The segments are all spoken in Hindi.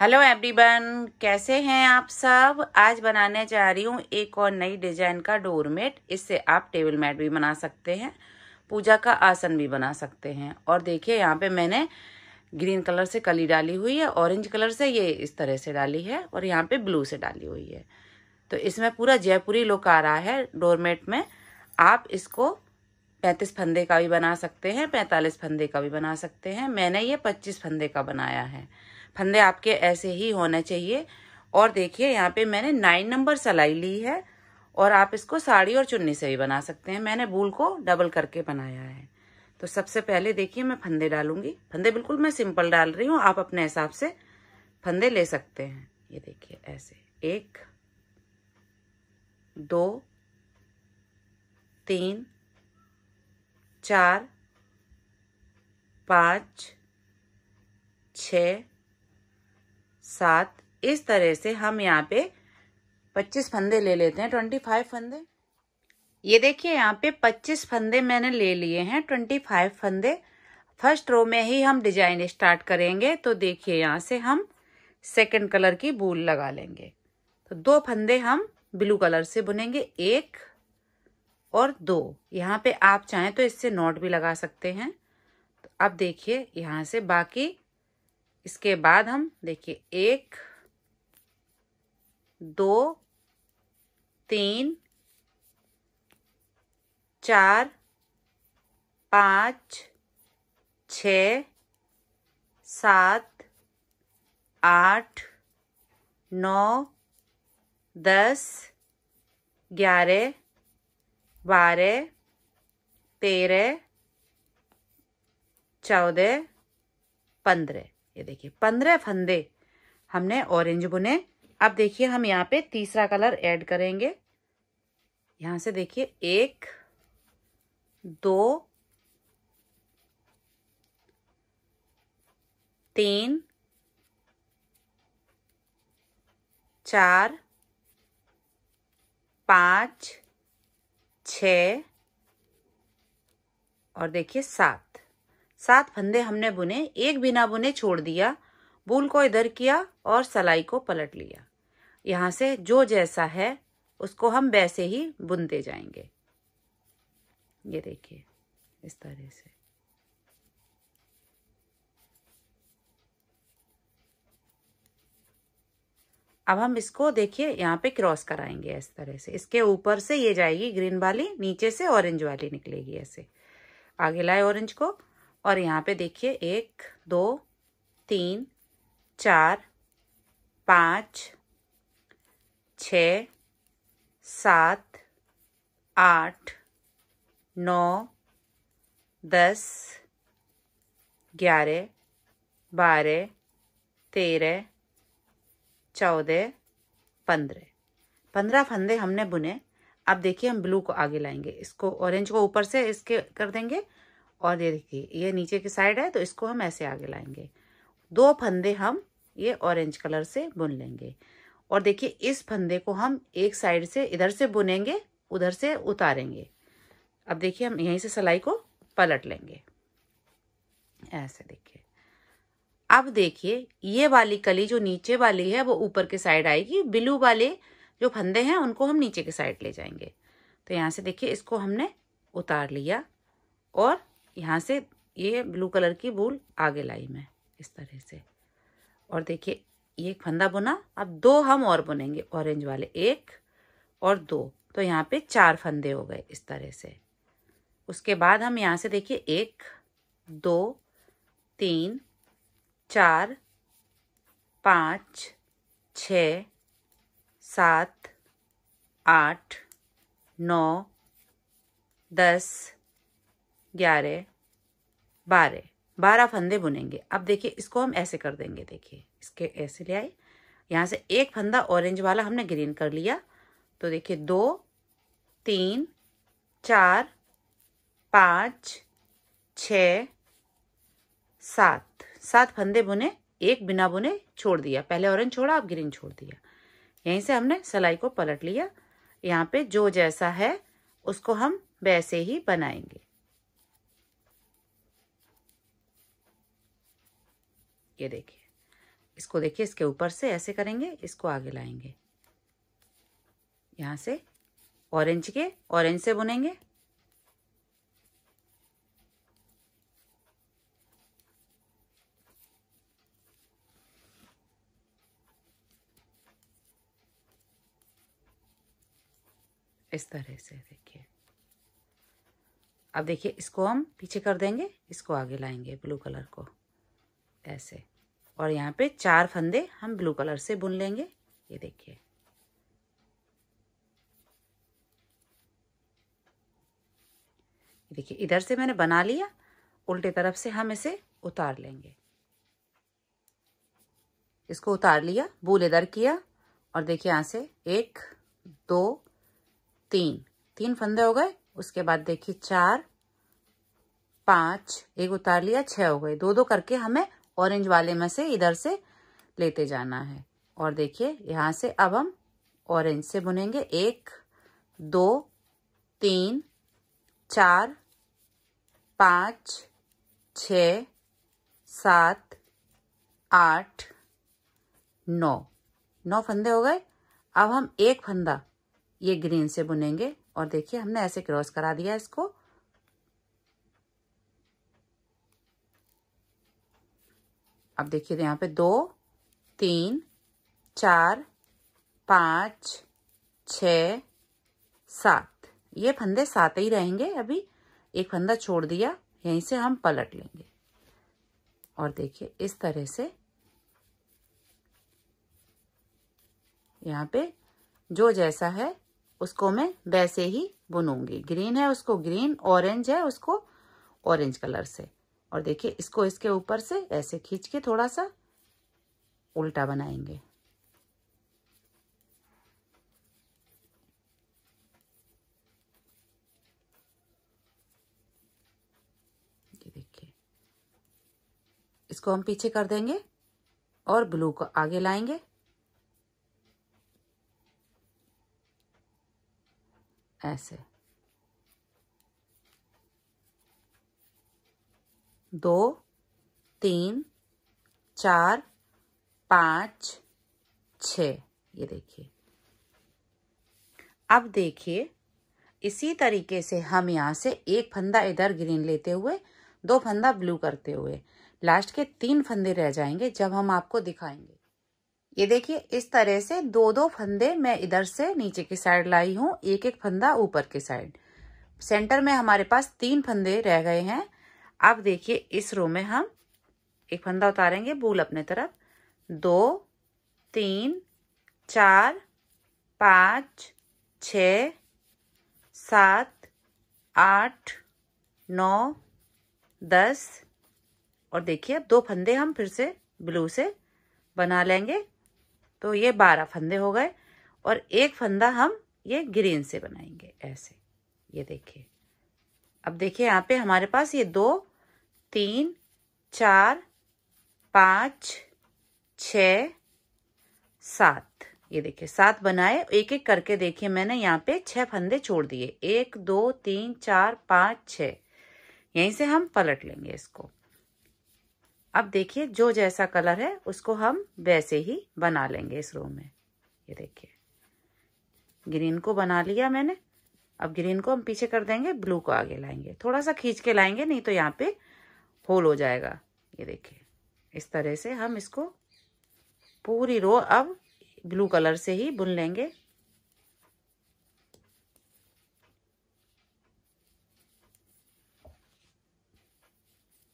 हेलो एवरीवन कैसे हैं आप सब आज बनाने जा रही हूँ एक और नई डिजाइन का डोरमेट इससे आप टेबल मैट भी बना सकते हैं पूजा का आसन भी बना सकते हैं और देखिए यहाँ पे मैंने ग्रीन कलर से कली डाली हुई है ऑरेंज कलर से ये इस तरह से डाली है और यहाँ पे ब्लू से डाली हुई है तो इसमें पूरा जयपुरी लुक आ रहा है डोरमेट में आप इसको पैंतीस फंदे का भी बना सकते हैं पैंतालीस फंदे का भी बना सकते हैं मैंने ये पच्चीस फंदे का बनाया है फंदे आपके ऐसे ही होने चाहिए और देखिए यहाँ पे मैंने नाइन नंबर सलाई ली है और आप इसको साड़ी और चुन्नी से भी बना सकते हैं मैंने बूल को डबल करके बनाया है तो सबसे पहले देखिए मैं फंदे डालूंगी फंदे बिल्कुल मैं सिंपल डाल रही हूँ आप अपने हिसाब से फंदे ले सकते हैं ये देखिए ऐसे एक दो तीन चार पाँच छ सात इस तरह से हम यहाँ पे पच्चीस फंदे ले लेते हैं ट्वेंटी फाइव फंदे ये देखिए यहाँ पे पच्चीस फंदे मैंने ले लिए हैं ट्वेंटी फाइव फंदे फर्स्ट रो में ही हम डिजाइन स्टार्ट करेंगे तो देखिए यहाँ से हम सेकंड कलर की बूल लगा लेंगे तो दो फंदे हम ब्लू कलर से बुनेंगे एक और दो यहाँ पे आप चाहें तो इससे नॉट भी लगा सकते हैं तो अब देखिए यहाँ से बाकी इसके बाद हम देखिए एक दो तीन चार पाँच छ सात आठ नौ दस ग्यारह बारह तेरह चौदह पंद्रह ये देखिए पंद्रह फंदे हमने ऑरेंज बुने अब देखिए हम यहाँ पे तीसरा कलर ऐड करेंगे यहाँ से देखिए एक दो तीन चार पाँच छ और देखिए सात सात फंदे हमने बुने एक बिना बुने छोड़ दिया बूल को इधर किया और सलाई को पलट लिया यहाँ से जो जैसा है उसको हम वैसे ही बुनते जाएंगे ये देखिए इस तरह से अब हम इसको देखिए यहाँ पे क्रॉस कराएंगे इस तरह से इसके ऊपर से ये जाएगी ग्रीन वाली नीचे से ऑरेंज वाली निकलेगी ऐसे आगे लाए ऑरेंज को और यहाँ पे देखिए एक दो तीन चार पाँच छ सात आठ नौ दस ग्यारह बारह तेरह चौदह पंद्रह पंद्रह फंदे हमने बुने अब देखिए हम ब्लू को आगे लाएंगे इसको ऑरेंज को ऊपर से इसके कर देंगे और ये देखिए ये नीचे की साइड है तो इसको हम ऐसे आगे लाएंगे दो फंदे हम ये ऑरेंज कलर से बुन लेंगे और देखिए इस फंदे को हम एक साइड से इधर से बुनेंगे उधर से उतारेंगे अब देखिए हम यहीं से सिलाई को पलट लेंगे ऐसे देखिए अब देखिए ये वाली कली जो नीचे वाली है वो ऊपर के साइड आएगी ब्लू वाले जो फंदे हैं उनको हम नीचे के साइड ले जाएंगे तो यहाँ से देखिए इसको हमने उतार लिया और यहाँ से ये ब्लू कलर की बूल आगे लाई मैं इस तरह से और देखिए ये एक फंदा बुना अब दो हम और बुनेंगे ऑरेंज वाले एक और दो तो यहाँ पे चार फंदे हो गए इस तरह से उसके बाद हम यहाँ से देखिए एक दो तीन चार पाँच छ सात आठ नौ दस ग्यारह बारह बारह फंदे बुनेंगे अब देखिए इसको हम ऐसे कर देंगे देखिए इसके ऐसे ले आए यहाँ से एक फंदा ऑरेंज वाला हमने ग्रीन कर लिया तो देखिए दो तीन चार पाँच छ सात सात फंदे बुने एक बिना बुने छोड़ दिया पहले ऑरेंज छोड़ा अब ग्रीन छोड़ दिया यहीं से हमने सिलाई को पलट लिया यहाँ पे जो जैसा है उसको हम वैसे ही बनाएंगे ये देखिए इसको देखिए इसके ऊपर से ऐसे करेंगे इसको आगे लाएंगे यहां से ऑरेंज के ऑरेंज से बुनेंगे इस तरह से देखिए अब देखिए इसको हम पीछे कर देंगे इसको आगे लाएंगे ब्लू कलर को ऐसे और यहाँ पे चार फंदे हम ब्लू कलर से बुन लेंगे ये देखिए देखिए इधर से मैंने बना लिया उल्टे तरफ से हम इसे उतार लेंगे इसको उतार लिया बूल इधर किया और देखिए यहां से एक दो तीन तीन फंदे हो गए उसके बाद देखिए चार पांच एक उतार लिया छह हो गए दो दो करके हमें ऑरेंज वाले में से इधर से लेते जाना है और देखिए यहाँ से अब हम ऑरेंज से बुनेंगे एक दो तीन चार पाँच छ सात आठ नौ नौ फंदे हो गए अब हम एक फंदा ये ग्रीन से बुनेंगे और देखिए हमने ऐसे क्रॉस करा दिया इसको अब देखिए तो यहाँ पे दो तीन चार पाँच छ सात ये फंदे सात ही रहेंगे अभी एक फंदा छोड़ दिया यहीं से हम पलट लेंगे और देखिए इस तरह से यहाँ पे जो जैसा है उसको मैं वैसे ही बुनूंगी ग्रीन है उसको ग्रीन ऑरेंज है उसको ऑरेंज कलर से और देखिए इसको इसके ऊपर से ऐसे खींच के थोड़ा सा उल्टा बनाएंगे देखिए इसको हम पीछे कर देंगे और ब्लू को आगे लाएंगे ऐसे दो तीन चार पाँच छ ये देखिए अब देखिए इसी तरीके से हम यहाँ से एक फंदा इधर ग्रीन लेते हुए दो फंदा ब्लू करते हुए लास्ट के तीन फंदे रह जाएंगे जब हम आपको दिखाएंगे ये देखिए इस तरह से दो दो फंदे मैं इधर से नीचे की साइड लाई हूँ एक एक फंदा ऊपर की साइड सेंटर में हमारे पास तीन फंदे रह गए हैं अब देखिए इस रो में हम एक फंदा उतारेंगे बूल अपने तरफ दो तीन चार पाँच छ सात आठ नौ दस और देखिए अब दो फंदे हम फिर से ब्लू से बना लेंगे तो ये बारह फंदे हो गए और एक फंदा हम ये ग्रीन से बनाएंगे ऐसे ये देखिए अब देखिए यहाँ पे हमारे पास ये दो तीन चार पाँच छ सात ये देखिए सात बनाए एक एक करके देखिए मैंने यहाँ पे छह फंदे छोड़ दिए एक दो तीन चार पाँच छ यहीं से हम पलट लेंगे इसको अब देखिए जो जैसा कलर है उसको हम वैसे ही बना लेंगे इस रो में ये देखिए ग्रीन को बना लिया मैंने अब ग्रीन को हम पीछे कर देंगे ब्लू को आगे लाएंगे थोड़ा सा खींच के लाएंगे नहीं तो यहाँ पे होल हो जाएगा ये देखिए इस तरह से हम इसको पूरी रो अब ब्लू कलर से ही बुन लेंगे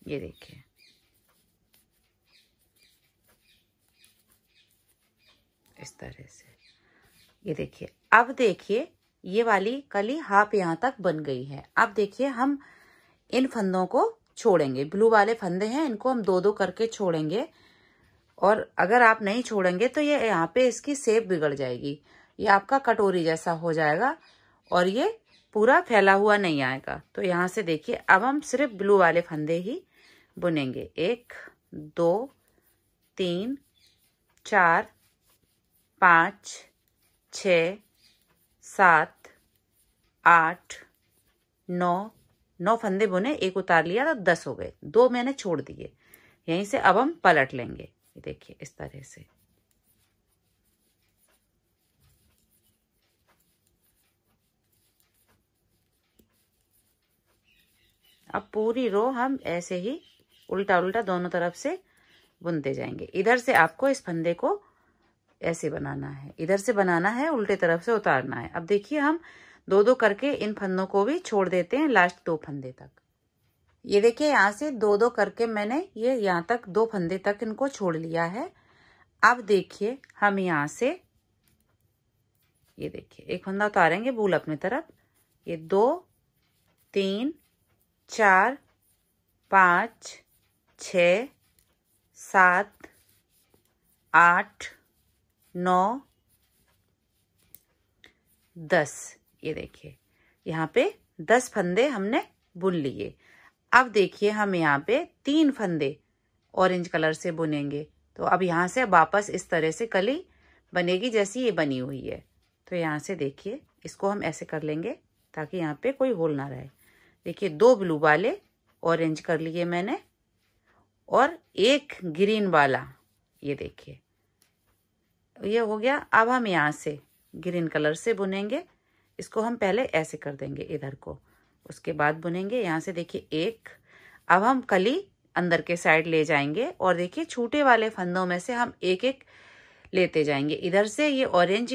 ये देखिए इस तरह से ये देखिए अब देखिए ये वाली कली हाफ यहां तक बन गई है अब देखिए हम इन फंदों को छोड़ेंगे ब्लू वाले फंदे हैं इनको हम दो दो करके छोड़ेंगे और अगर आप नहीं छोड़ेंगे तो ये यहाँ पे इसकी सेप बिगड़ जाएगी ये आपका कटोरी जैसा हो जाएगा और ये पूरा फैला हुआ नहीं आएगा तो यहाँ से देखिए अब हम सिर्फ ब्लू वाले फंदे ही बुनेंगे एक दो तीन चार पाँच छ सात आठ नौ नौ फंदे बुने एक उतार लिया तो दस हो गए दो मैंने छोड़ दिए यहीं से अब हम पलट लेंगे देखिए इस तरह से अब पूरी रो हम ऐसे ही उल्टा उल्टा दोनों तरफ से बुनते जाएंगे इधर से आपको इस फंदे को ऐसे बनाना है इधर से बनाना है उल्टे तरफ से उतारना है अब देखिए हम दो दो करके इन फंदों को भी छोड़ देते हैं लास्ट दो फंदे तक ये देखिए यहाँ से दो दो करके मैंने ये यहाँ तक दो फंदे तक इनको छोड़ लिया है अब देखिए हम यहाँ से ये देखिए एक फंदा उतारेंगे भूल अपनी तरफ ये दो तीन चार पाँच छ सात आठ नौ दस ये देखिए यहाँ पे दस फंदे हमने बुन लिए अब देखिए हम यहाँ पे तीन फंदे ऑरेंज कलर से बुनेंगे तो अब यहाँ से वापस इस तरह से कली बनेगी जैसी ये बनी हुई है तो यहाँ से देखिए इसको हम ऐसे कर लेंगे ताकि यहाँ पे कोई होल ना रहे देखिए दो ब्लू वाले ऑरेंज कर लिए मैंने और एक ग्रीन वाला ये देखिए ये हो गया अब हम यहाँ से ग्रीन कलर से बुनेंगे इसको हम पहले ऐसे कर देंगे इधर को उसके बाद बुनेंगे यहाँ से देखिए एक अब हम कली अंदर के साइड ले जाएंगे और देखिए छोटे वाले फंदों में से हम एक एक लेते जाएंगे इधर से ये ऑरेंज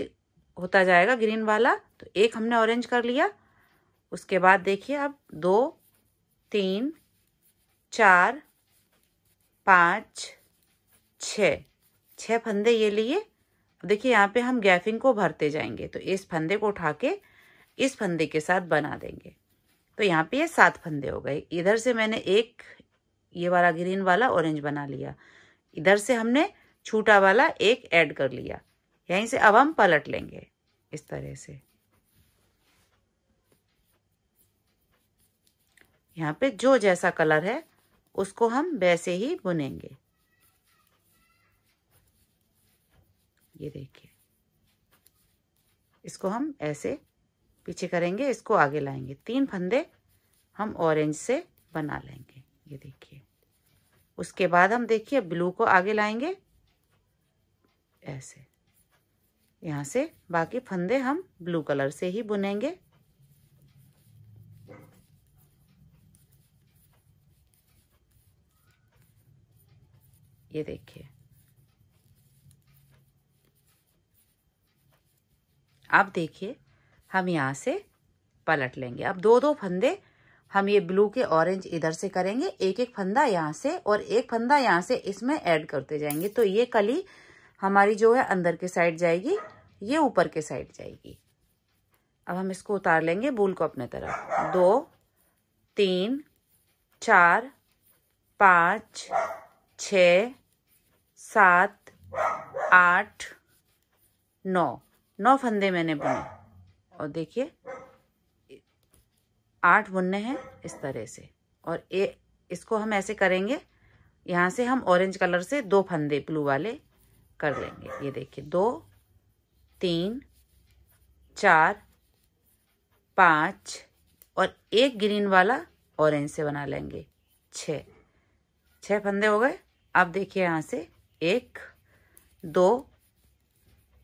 होता जाएगा ग्रीन वाला तो एक हमने ऑरेंज कर लिया उसके बाद देखिए अब दो तीन चार पाँच छ छः फंदे ये लिए देखिए यहाँ पे हम गैफिंग को भरते जाएंगे तो इस फंदे को उठा के इस फंदे के साथ बना देंगे तो यहाँ पे ये सात फंदे हो गए इधर से मैंने एक ये वाला ग्रीन वाला ऑरेंज बना लिया इधर से हमने छूटा वाला एक ऐड कर लिया यहीं से अब हम पलट लेंगे इस तरह से यहाँ पे जो जैसा कलर है उसको हम वैसे ही बुनेंगे ये देखिए इसको हम ऐसे पीछे करेंगे इसको आगे लाएंगे तीन फंदे हम ऑरेंज से बना लेंगे ये देखिए उसके बाद हम देखिए ब्लू को आगे लाएंगे ऐसे यहाँ से बाकी फंदे हम ब्लू कलर से ही बुनेंगे ये देखिए आप देखिए हम यहाँ से पलट लेंगे अब दो दो फंदे हम ये ब्लू के ऑरेंज इधर से करेंगे एक एक फंदा यहाँ से और एक फंदा यहाँ से इसमें ऐड करते जाएंगे तो ये कली हमारी जो है अंदर के साइड जाएगी ये ऊपर के साइड जाएगी अब हम इसको उतार लेंगे बूल को अपने तरफ दो तीन चार पाँच छ सात आठ नौ नौ फंदे मैंने बुने और देखिए आठ बुनने हैं इस तरह से और ए इसको हम ऐसे करेंगे यहाँ से हम ऑरेंज कलर से दो फंदे ब्लू वाले कर लेंगे ये देखिए दो तीन चार पाँच और एक ग्रीन वाला ऑरेंज से बना लेंगे छ छः फंदे हो गए अब देखिए यहाँ से एक दो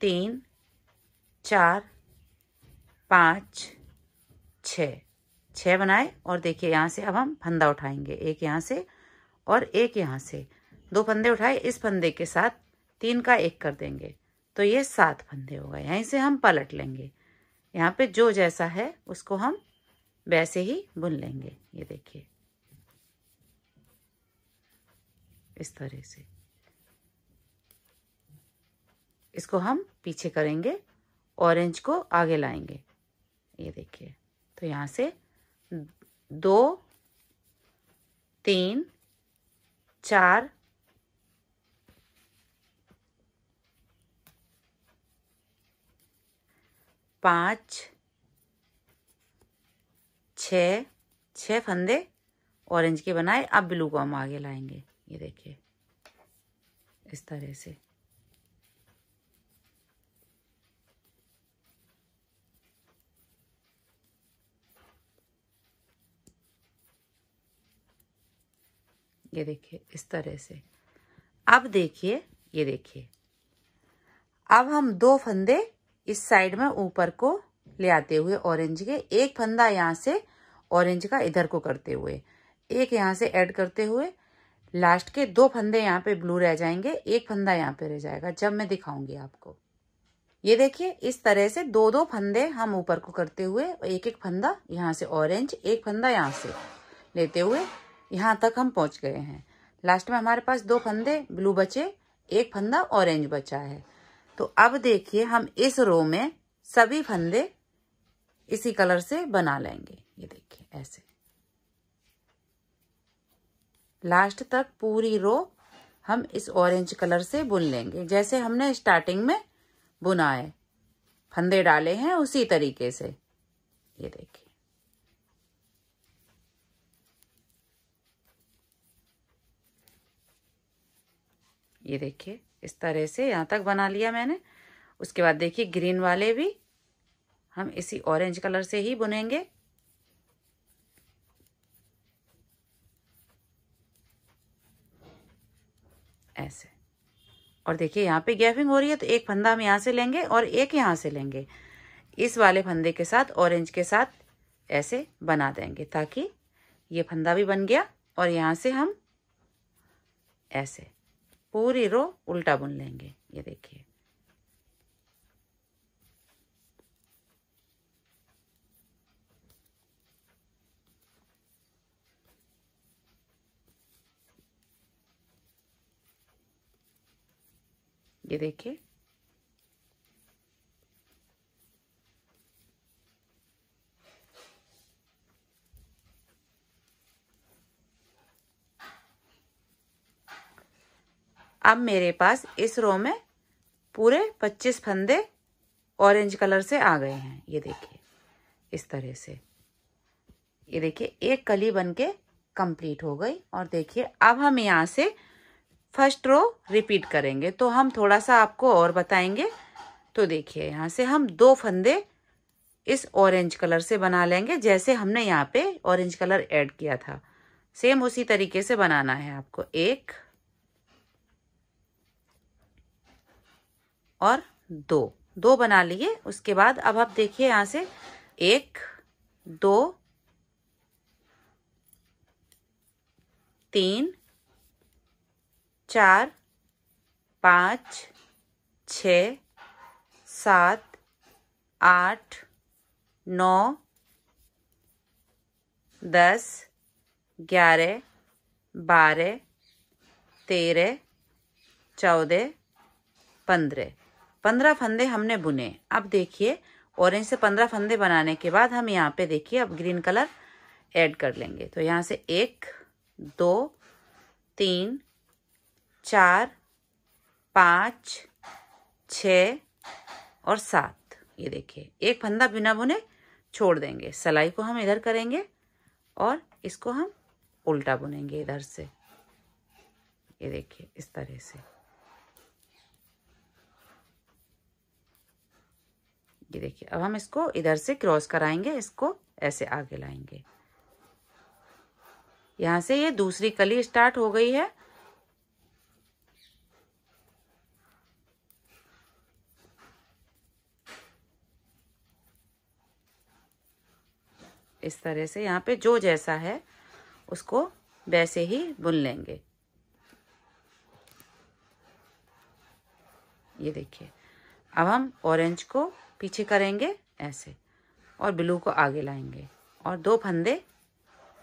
तीन चार पाँच छ छः बनाए और देखिए यहाँ से अब हम फंदा उठाएंगे एक यहाँ से और एक यहाँ से दो फंदे उठाए इस फंदे के साथ तीन का एक कर देंगे तो ये सात फंदे हो गए यहीं से हम पलट लेंगे यहाँ पे जो जैसा है उसको हम वैसे ही बुन लेंगे ये देखिए इस तरह से इसको हम पीछे करेंगे ऑरेंज को आगे लाएंगे ये देखिए तो यहाँ से दो तीन चार पाँच छ छ फंदे ऑरेंज के बनाए अब ब्लू को हम आगे लाएंगे ये देखिए इस तरह से ये देखिए इस तरह से अब देखिए ये देखिए अब हम दो फंदे इस साइड में ऊपर को ले आते हुए ऑरेंज के एक फंदा यहाँ से ऑरेंज का इधर को करते हुए एक यहाँ से ऐड करते हुए लास्ट के दो फंदे यहाँ पे ब्लू रह जाएंगे एक फंदा यहाँ पे रह जाएगा जब मैं दिखाऊंगी आपको ये देखिए इस तरह से दो दो फंदे हम ऊपर को करते हुए एक एक फंदा यहाँ से ऑरेंज एक फंदा यहाँ से लेते हुए यहाँ तक हम पहुँच गए हैं लास्ट में हमारे पास दो फंदे ब्लू बचे एक फंदा ऑरेंज बचा है तो अब देखिए हम इस रो में सभी फंदे इसी कलर से बना लेंगे ये देखिए ऐसे लास्ट तक पूरी रो हम इस ऑरेंज कलर से बुन लेंगे जैसे हमने स्टार्टिंग में बुना है फंदे डाले हैं उसी तरीके से ये देखिए ये देखिए इस तरह से यहाँ तक बना लिया मैंने उसके बाद देखिए ग्रीन वाले भी हम इसी ऑरेंज कलर से ही बुनेंगे ऐसे और देखिए यहाँ पे गैपिंग हो रही है तो एक फंदा हम यहाँ से लेंगे और एक यहाँ से लेंगे इस वाले फंदे के साथ ऑरेंज के साथ ऐसे बना देंगे ताकि ये फंदा भी बन गया और यहाँ से हम ऐसे पूरी रो उल्टा बुन लेंगे ये देखिए ये देखिए अब मेरे पास इस रो में पूरे 25 फंदे ऑरेंज कलर से आ गए हैं ये देखिए इस तरह से ये देखिए एक कली बन के कंप्लीट हो गई और देखिए अब हम यहाँ से फर्स्ट रो रिपीट करेंगे तो हम थोड़ा सा आपको और बताएंगे तो देखिए यहाँ से हम दो फंदे इस ऑरेंज कलर से बना लेंगे जैसे हमने यहाँ पे ऑरेंज कलर ऐड किया था सेम उसी तरीके से बनाना है आपको एक और दो दो बना लिए उसके बाद अब आप देखिए यहां से एक दो तीन चार पाँच छ सात आठ नौ दस ग्यारह बारह तेरह चौदह पंद्रह पंद्रह फंदे हमने बुने अब देखिए ऑरेंज से पंद्रह फंदे बनाने के बाद हम यहाँ पे देखिए अब ग्रीन कलर ऐड कर लेंगे तो यहाँ से एक दो तीन चार पाँच छ और सात ये देखिए एक फंदा बिना बुने छोड़ देंगे सलाई को हम इधर करेंगे और इसको हम उल्टा बुनेंगे इधर से ये देखिए इस तरह से ये देखिए अब हम इसको इधर से क्रॉस कराएंगे इसको ऐसे आगे लाएंगे यहां से ये दूसरी कली स्टार्ट हो गई है इस तरह से यहाँ पे जो जैसा है उसको वैसे ही बुन लेंगे ये देखिए अब हम ऑरेंज को पीछे करेंगे ऐसे और ब्लू को आगे लाएंगे और दो फंदे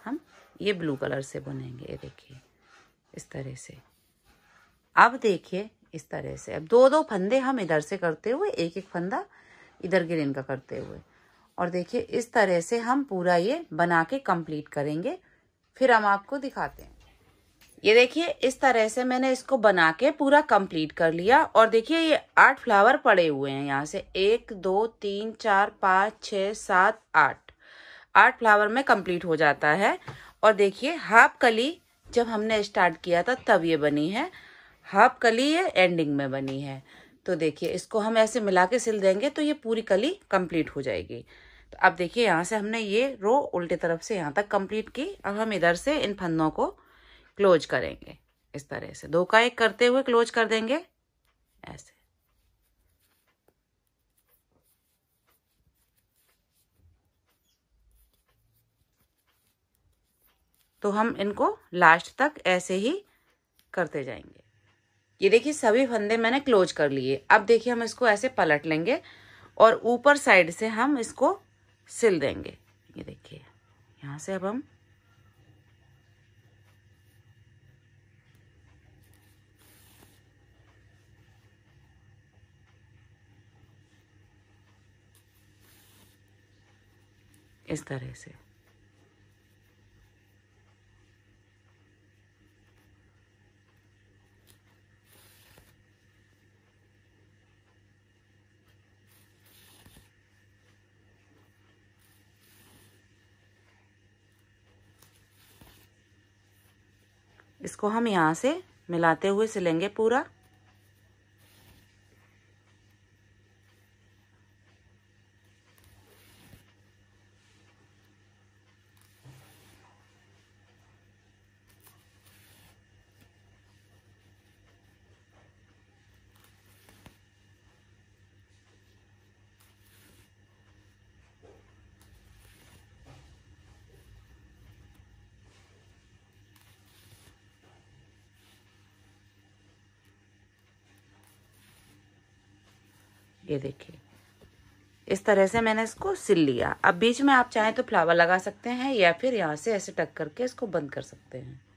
हम ये ब्लू कलर से बुनेंगे ये देखिए इस तरह से अब देखिए इस तरह से अब दो दो फंदे हम इधर से करते हुए एक एक फंदा इधर ग्रीन का करते हुए और देखिए इस तरह से हम पूरा ये बना के कंप्लीट करेंगे फिर हम आपको दिखाते हैं ये देखिए इस तरह से मैंने इसको बना के पूरा कंप्लीट कर लिया और देखिए ये आठ फ्लावर पड़े हुए हैं यहाँ से एक दो तीन चार पाँच छ सात आठ आठ फ्लावर में कंप्लीट हो जाता है और देखिए हाफ कली जब हमने स्टार्ट किया था तब ये बनी है हाफ कली ये एंडिंग में बनी है तो देखिए इसको हम ऐसे मिला के सिल देंगे तो ये पूरी कली कंप्लीट हो जाएगी तो अब देखिए यहाँ से हमने ये रो उल्टे तरफ से यहाँ तक कंप्लीट की अब हम इधर से इन फंदों को क्लोज करेंगे इस तरह से दो का एक करते हुए क्लोज कर देंगे ऐसे तो हम इनको लास्ट तक ऐसे ही करते जाएंगे ये देखिए सभी फंदे मैंने क्लोज कर लिए अब देखिए हम इसको ऐसे पलट लेंगे और ऊपर साइड से हम इसको सिल देंगे ये देखिए यहाँ से अब हम इस तरह से इसको हम यहाँ से मिलाते हुए सिलेंगे पूरा ये देखिए इस तरह से मैंने इसको सिल लिया अब बीच में आप चाहें तो फ्लावर लगा सकते हैं या फिर यहाँ से ऐसे टक करके इसको बंद कर सकते हैं